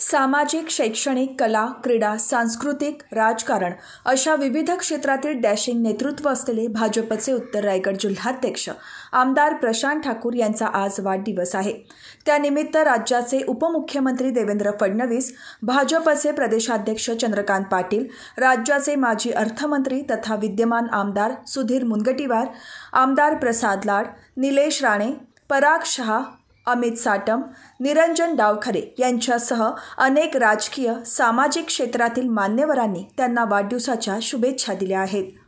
सामाजिक शैक्षणिक कला क्रीडा सांस्कृतिक राजकारण अशा विविध क्षेत्रातील डॅशिंग नेतृत्व असलेले भाजपचे उत्तर रायगड जिल्हाध्यक्ष आमदार प्रशांत ठाकूर यांचा आज वाढदिवस आहे त्यानिमित्त राज्याचे उपमुख्यमंत्री देवेंद्र फडणवीस भाजपचे प्रदेशाध्यक्ष चंद्रकांत पाटील राज्याचे माजी अर्थमंत्री तथा विद्यमान आमदार सुधीर मुनगटीवार आमदार प्रसाद लाड निलेश राणे पराग शहा अमित साटम निरंजन डावखरे यांच्यासह अनेक राजकीय सामाजिक क्षेत्रातील मान्यवरांनी त्यांना वाढदिवसाच्या शुभेच्छा दिल्या आहेत